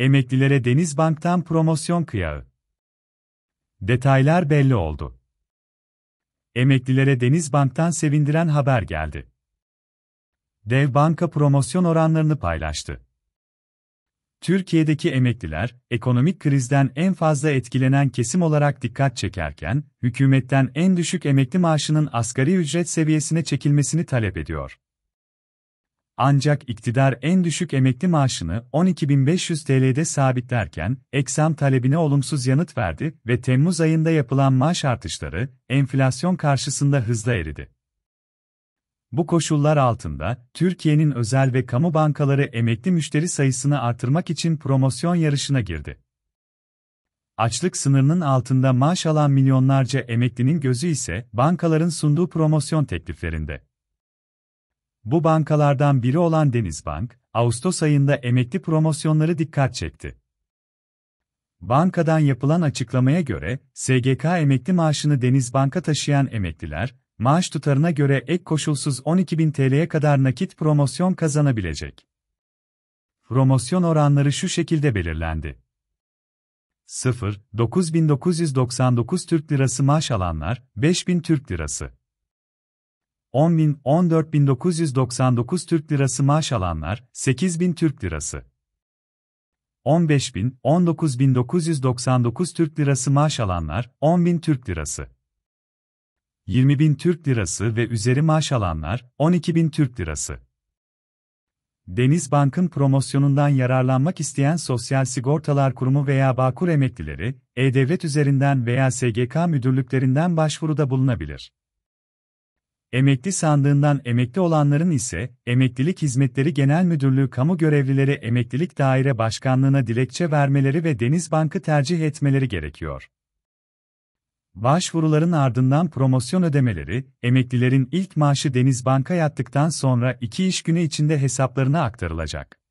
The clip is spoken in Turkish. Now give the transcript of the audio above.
Emeklilere Denizbank'tan promosyon kıyağı. Detaylar belli oldu. Emeklilere Denizbank'tan sevindiren haber geldi. Dev banka promosyon oranlarını paylaştı. Türkiye'deki emekliler, ekonomik krizden en fazla etkilenen kesim olarak dikkat çekerken, hükümetten en düşük emekli maaşının asgari ücret seviyesine çekilmesini talep ediyor. Ancak iktidar en düşük emekli maaşını 12.500 TL'de sabitlerken, eksam talebine olumsuz yanıt verdi ve Temmuz ayında yapılan maaş artışları, enflasyon karşısında hızla eridi. Bu koşullar altında, Türkiye'nin özel ve kamu bankaları emekli müşteri sayısını artırmak için promosyon yarışına girdi. Açlık sınırının altında maaş alan milyonlarca emeklinin gözü ise bankaların sunduğu promosyon tekliflerinde. Bu bankalardan biri olan Denizbank, Ağustos ayında emekli promosyonları dikkat çekti. Bankadan yapılan açıklamaya göre, SGK emekli maaşını Denizbank'a taşıyan emekliler, maaş tutarına göre ek koşulsuz 12.000 TL'ye kadar nakit promosyon kazanabilecek. Promosyon oranları şu şekilde belirlendi. 0, 9.999 Türk Lirası maaş alanlar, 5.000 Türk Lirası. 10.000-14.999 Türk Lirası maaş alanlar, 8.000 Türk Lirası. 15.000-19.999 Türk Lirası maaş alanlar, 10.000 Türk Lirası. 20.000 Türk Lirası ve üzeri maaş alanlar, 12.000 Türk Lirası. Deniz Bank'ın promosyonundan yararlanmak isteyen Sosyal Sigortalar Kurumu veya Bağkur emeklileri, E-Devlet üzerinden veya SGK müdürlüklerinden başvuruda bulunabilir. Emekli sandığından emekli olanların ise, Emeklilik Hizmetleri Genel Müdürlüğü kamu görevlileri Emeklilik Daire Başkanlığı'na dilekçe vermeleri ve Deniz Bank'ı tercih etmeleri gerekiyor. Başvuruların ardından promosyon ödemeleri, emeklilerin ilk maaşı Deniz Bank'a yattıktan sonra iki iş günü içinde hesaplarına aktarılacak.